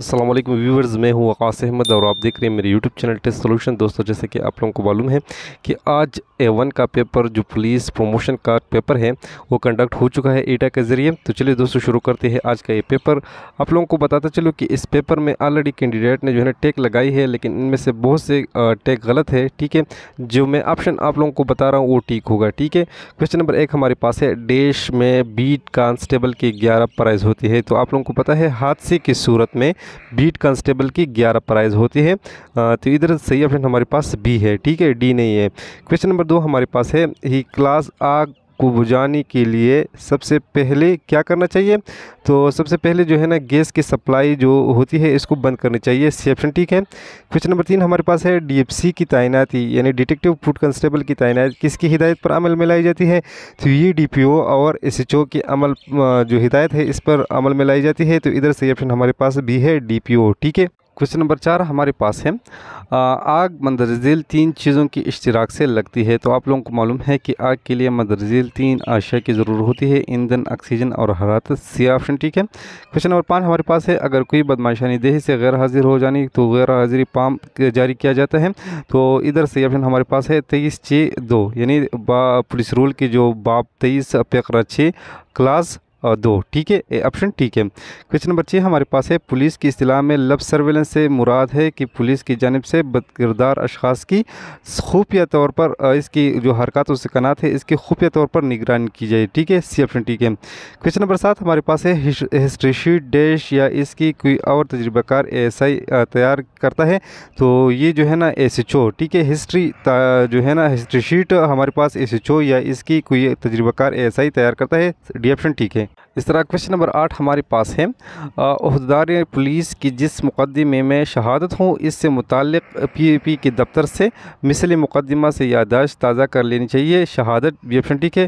Aslam viewers मैं हूं वकास अहमद और आप देख रहे हैं मेरे यूट्यूब चैनल टेस्ट सोल्यूशन दोस्तों जैसे कि आप लोगों को मालूम है कि आज ए वन का पेपर जो पुलिस प्रमोशन का पेपर है वो कंडक्ट हो चुका है एटा के ज़रिए तो चलिए दोस्तों शुरू करते हैं आज का ये पेपर आप लोगों को बताता चलो कि इस पेपर में ऑलरेडी कैंडिडेट ने जो है ना टेक लगाई है लेकिन इनमें से बहुत से टेक गलत है ठीक है जो मैं ऑप्शन आप लोगों को बता रहा हूँ वो ठीक होगा ठीक है क्वेश्चन नंबर एक हमारे पास है देश में बीट कांस्टेबल की ग्यारह प्राइज़ होती है तो आप लोगों को पता है हादसे की सूरत में बीट कांस्टेबल की ग्यारह प्राइज़ होती है तो इधर सही ऑप्शन हमारे पास बी है ठीक है डी नहीं है क्वेश्चन नंबर दो हमारे पास है ही क्लास आग को बुझाने के लिए सबसे पहले क्या करना चाहिए तो सबसे पहले जो है ना गैस की सप्लाई जो होती है इसको बंद करनी चाहिए सेप्शन ठीक है क्वेश्चन नंबर तीन हमारे पास है डीएफसी की तैनाती यानी डिटेक्टिव फूड कंस्टेबल की तैनाती किसकी हिदायत पर अमल में लाई जाती है तो ये डी और एस की अमल जो हिदायत है इस पर अमल में लाई जाती है तो इधर से ऑप्शन हमारे पास भी है डी ठीक है क्वेश्चन नंबर चार हमारे पास है आग मंदरजील तीन चीज़ों की इश्तराक से लगती है तो आप लोगों को मालूम है कि आग के लिए मंदरजील तीन अशिया की ज़रूरत होती है ईंधन ऑक्सीजन और हरारत सी ऑप्शन ठीक है क्वेश्चन नंबर पाँच हमारे पास है अगर कोई बदमाशानी देह से गैर हाजिर हो जानी तो गैर हाजिरी पाम जारी किया जाता है तो इधर से ऑप्शन हमारे पास है तेईस छः दो यानी पुलिस रूल की जो बाप तेईस पेकर छः क्लास और दो ठीक है ऑप्शन ठीक है क्वेश्चन नंबर छः हमारे पास है पुलिस की असलाह में लफ सर्वेलेंस से मुराद है कि पुलिस की जानब से बदकिरदार अशास की खुफिया तौर पर इसकी जो हरकत सकनात है इसकी खुफिया तौर पर निगरानी की जाए ठीक है सी ऑप्शन ठीक है क्वेश्चन नंबर सात हमारे पास है हिस्ट्री शीट डैश या इसकी कोई और तजर्बाकार एस आई तैयार करता है तो ये जो है ना एस एच ओ ठीक है हिस्ट्री जो है ना हिस्ट्री शीट हमारे पास एस एच ओ या इसकी कोई तजर्बाकार एस आई तैयार करता है डी ऑप्शन ठीक है इस तरह क्वेश्चन नंबर आठ हमारे पास है अहदार पुलिस की जिस मुकदमे में शहादत हूँ इससे मुतल पी पी के दफ्तर से मिसल मुकदमा से यादाश्त ताज़ा कर लेनी चाहिए शहादत बी एफ ठीक है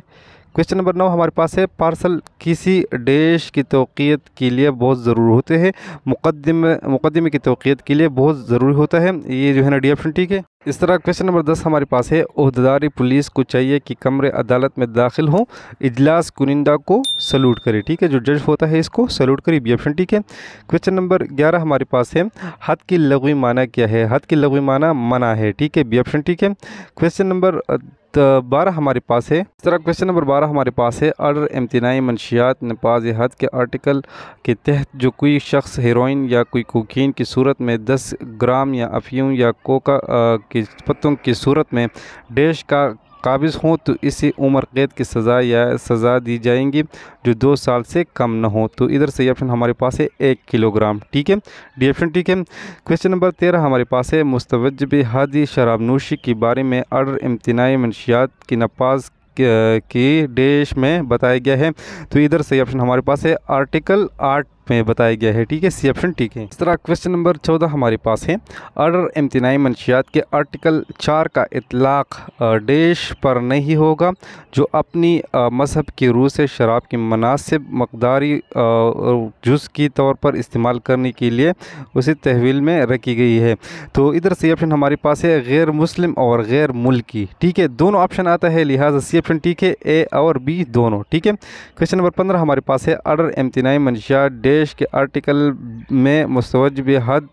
क्वेश्चन नंबर नौ हमारे पास है पार्सल किसी डेश की तोक़ीत के लिए बहुत जरूरी होते हैं मुकदमे मुकदमे की तोक़ीत के लिए बहुत ज़रूरी होता है ये जो है ना डी एफ ठीक है इस तरह क्वेश्चन नंबर दस हमारे पास है अहदेदारी पुलिस को चाहिए कि कमरे अदालत में दाखिल हों इजलास कुनिंदा को सल्यूट करे ठीक है जो जज होता है इसको सल्यूट करे बी ऑप्शन ठीक है क्वेश्चन नंबर ग्यारह हमारे पास है हद की लघवी माना क्या है हद की लघवी माना मना है ठीक है बी ऑप्शन ठीक है क्वेश्चन नंबर बारह हमारे पास है इस तरह क्वेश्चन नंबर बारह हमारे पास है अर्र इम्तनाई मनशियात नपाज हद के आर्टिकल के तहत जो कोई शख्स हेरोइन या कोई कोकीन की सूरत में दस ग्राम या अफीम या कोका की पत्तों की सूरत में डेश का काबिज हों तो इसे उम्र कैद की सज़ा या सज़ा दी जाएंगी जो दो साल से कम ना हो तो इधर से ऑप्शन हमारे पास है एक किलोग्राम ठीक है डी ऑप्शन ठीक है क्वेश्चन नंबर तेरह हमारे पास है मुस्तवजब हादी नोशी के बारे में अडर इम्तनाई मनशियात की नपाज की डेश में बताया गया है तो इधर सही ऑप्शन हमारे पास है आर्टिकल आठ में बताया गया है ठीक है सी ऑप्शन ठीक है इस तरह क्वेश्चन नंबर चौदह हमारे पास है अर्डर इम्तनाई मनशियात के आर्टिकल चार का इतलाक़ देश पर नहीं होगा जो अपनी मजहब की रूह से शराब की मुनासिब मकदारी जुज़ की तौर पर इस्तेमाल करने के लिए उसे तहवील में रखी गई है तो इधर सी ऑप्शन हमारे पास है गैर मुस्लिम और गैर मुल्की ठीक है दोनों ऑप्शन आता है लिहाजा सी ऑप्शन ठीक है ए और बी दोनों ठीक है क्वेश्चन नंबर पंद्रह हमारे पास है अर्डर इम्तनाई मनशियात डे पेश के आर्टिकल में मुस्तवज बेहद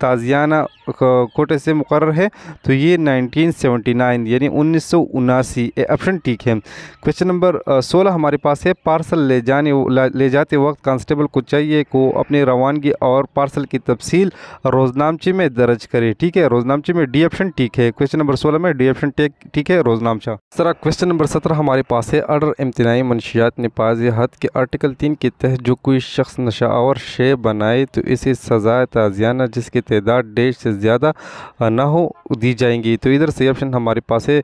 ताज़ियाना कोटे से मुकर है तो ये 1979 यानी उन्नीस सौ उनासी ऑप्शन ठीक है क्वेश्चन नंबर सोलह हमारे पास है पार्सल ले जाने ले जाते वक्त कांस्टेबल को चाहिए को अपने रवानगी और पार्सल की तफसील रोजनामचे में दर्ज करे ठीक है रोजनामचे में डी ऑप्शन ठीक है क्वेश्चन नंबर सोलह में डी ऑप्शन ठीक है रोजनामचा सर क्वेश्चन नंबर सत्रह हमारे पास है अर्डर इम्तनाई मनशियात ने हद के आर्टिकल तीन के तहत जो कोई शख्स न नशावर और शे बनाए तो इसे सज़ाए ताजियाना जिसकी तदाद डेढ़ से ज़्यादा ना हो दी जाएंगी तो इधर से ऑप्शन हमारे पास है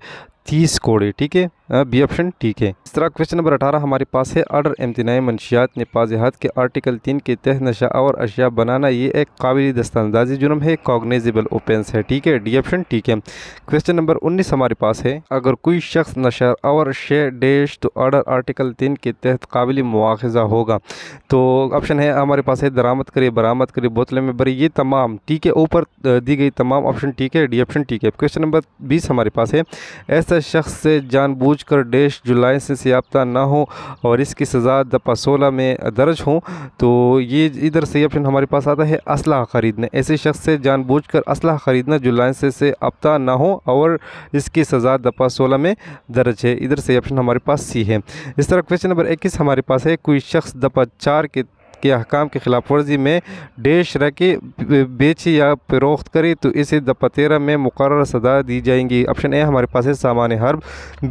तीस कोड़े ठीक है बी ऑप्शन ठीक है इस तरह क्वेश्चन नंबर अठारह हमारे पास है अर्डर इम्तनाई मनशियात ने पाजहात के आर्टिकल तीन के तहत नशा और अशिया बनाना ये एक काबिल दस्तानंदाजी जुर्म है कॉग्नेजिबल ओपेंस है ठीक है डी ऑप्शन ठीक है क्वेश्चन नंबर उन्नीस हमारे पास है अगर कोई शख्स नशा और शे डेश तो आर्डर आर्टिकल तीन के तहत काबिल मुआजा होगा तो ऑप्शन है हमारे पास है दरामद करे बरामद करे बोतलें में भरी ये तमाम ठीक है ऊपर दी गई तमाम ऑप्शन ठीक है डी ऑप्शन ठीक है क्वेश्चन नंबर बीस हमारे पास है ऐसा शख्स से जानबूझ कर डेश जुलाई से याफ्ता ना हो और इसकी सज़ा दफा सोलह में दर्ज हो तो ये इधर से ऑप्शन हमारे पास आता है असलाह ख़रीदने ऐसे शख्स से कर असलाह ख़रीदना जुलाई से याफ्ता ना हो और इसकी सज़ा दफा सोलह में दर्ज है इधर सही ऑप्शन हमारे पास सी है इस तरह क्वेश्चन नंबर इक्कीस हमारे पास है कोई शख्स दफा चार के के अहकाम की खिलाफ वर्जी में डेश रखी बेची या फरोख्त करी तो इसे दफ़ा में मुकर सजा दी जाएंगी ऑप्शन ए हमारे पास है सामान हर्ब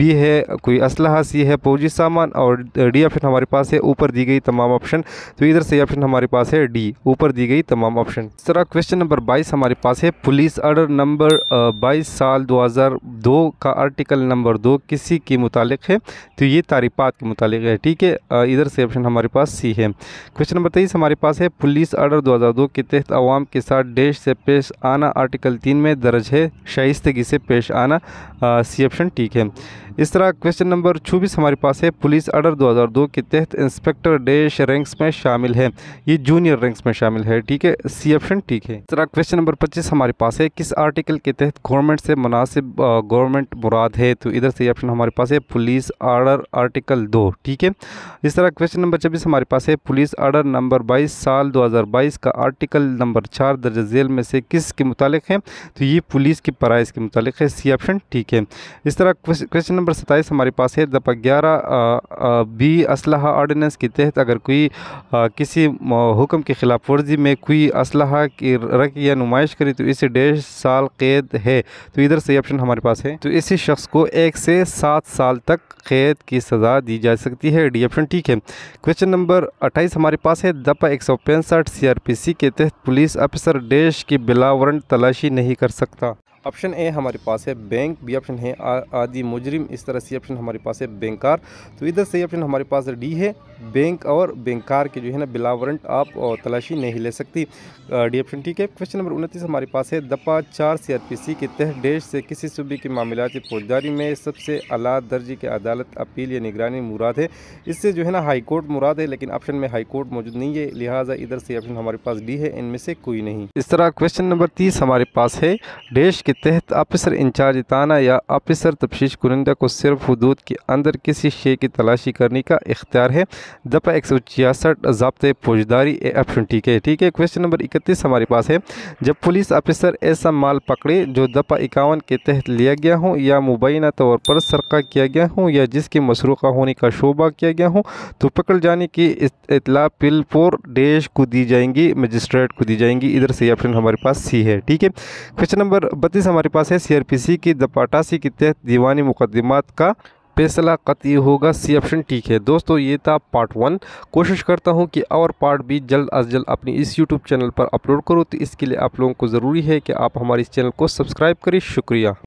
बी है कोई असलहा सी है फौजी सामान और डी ऑप्शन हमारे पास है ऊपर दी गई तमाम ऑप्शन तो इधर से ऑप्शन हमारे पास है डी ऊपर दी गई तमाम ऑप्शन इस तरह क्वेश्चन नंबर बाईस हमारे पास है पुलिस आर्डर नंबर बाईस साल दो हज़ार दो का आर्टिकल नंबर दो किसी के मुतालिक है तो ये तारीफात के मुतालिक है ठीक है इधर से ऑप्शन हमारे पास सी है क्वेश्चन क्वेश्चन नंबर तेईस हमारे पास है पुलिस आर्डर 2002 के तहत आवाम के साथ देश से पेश आना आर्टिकल तीन में दर्ज है शाइस्तगी से पेश आना सी ऑप्शन ठीक है इस तरह क्वेश्चन नंबर चौबीस हमारे पास है पुलिस आर्डर 2002 के तहत इंस्पेक्टर डेश रैंक्स में शामिल है ये जूनियर रैंक्स में शामिल है ठीक है सी ऑप्शन ठीक है इस तरह क्वेश्चन नंबर पच्चीस हमारे पास है किस आर्टिकल के तहत गवर्नमेंट से मुनासिब गवर्नमेंट मुराद है तो इधर से ऑप्शन हमारे पास है पुलिस आर्डर आर्टिकल दो ठीक है इस तरह क्वेश्चन नंबर छब्बीस हमारे पास है पुलिस आर्डर नंबर 22 साल 2022 का आर्टिकल नंबर चार दर्ज जेल में से किस के मुतालिक है तो ये पुलिस की प्राइस के मुतालिक है सी ऑप्शन ठीक है इस तरह क्वेश्चन नंबर सत्ताईस हमारे पास है दफा ग्यारह बी असलाहा आर्डिनेंस के तहत अगर कोई आ, किसी हुक्म के खिलाफ वर्जी में कोई असलाहा की रख या नुमाइश करे तो इसे डेढ़ साल कैद है तो इधर सही ऑप्शन हमारे पास है तो इसी शख्स को एक से सात साल तक कैद की सज़ा दी जा सकती है डी ऑप्शन ठीक है क्वेश्चन नंबर अट्ठाईस हमारे पास से है दफा एक सौ पैंसठ सी आर पी सी के तहत पुलिस अफसर डेश की बिलावरण तलाशी नहीं कर सकता ऑप्शन ए हमारे पास है बैंक बी ऑप्शन है आदि मुजरिम इस तरह सी ऑप्शन हमारे पास है बैंकार तो इधर सही ऑप्शन हमारे पास डी है बैंक और बैंकार के जो है ना बिला वारंट आप तलाशी नहीं ले सकती डी ऑप्शन ठीक है क्वेश्चन नंबर उनतीस हमारे पास है दफा चार सी आर पी सी के तहत देश से किसी सूबे की मामलाती फौजदारी में सबसे अला दर्जे की अदालत अपील या निगरानी मुराद है इससे जो है ना हाई कोर्ट मुराद है लेकिन ऑप्शन में हाई कोर्ट मौजूद नहीं है लिहाजा इधर सही ऑप्शन हमारे पास डी है इनमें से कोई नहीं इस तरह क्वेश्चन नंबर तीस हमारे पास है देश के तहत ऑफिसर इंचार्ज ताना या ऑफिसर तफ्तीश कुरिंदा को सिर्फ हदूद के अंदर किसी शे की तलाशी करने का इख्तियार है दफ़ा एक सौ छियासठ जबते फौजदारी ऑप्शन ठीक है ठीक है क्वेश्चन नंबर इकतीस हमारे पास है जब पुलिस ऑफिसर ऐसा माल पकड़े जो दफ़ा इक्यावन के तहत लिया गया हो या मुबैना तौर पर सरका किया गया हो या जिसके मसरूक़ा होने का शोबा किया गया हो तो पकड़ जाने की इतला पिलपुर डेश को दी जाएंगी मजिस्ट्रेट को दी जाएंगी इधर से ऑप्शन हमारे पास सी है ठीक है क्वेश्चन नंबर बत्तीस बत्तीस हमारे पास है सीआरपीसी की दपाटासी के तहत दीवानी मुकदमात का फैसला कतई होगा सी ऑप्शन ठीक है दोस्तों ये था पार्ट वन कोशिश करता हूँ कि और पार्ट भी जल्द अज जल्द अपनी इस यूट्यूब चैनल पर अपलोड करो तो इसके लिए आप लोगों को ज़रूरी है कि आप हमारे इस चैनल को सब्सक्राइब करें शुक्रिया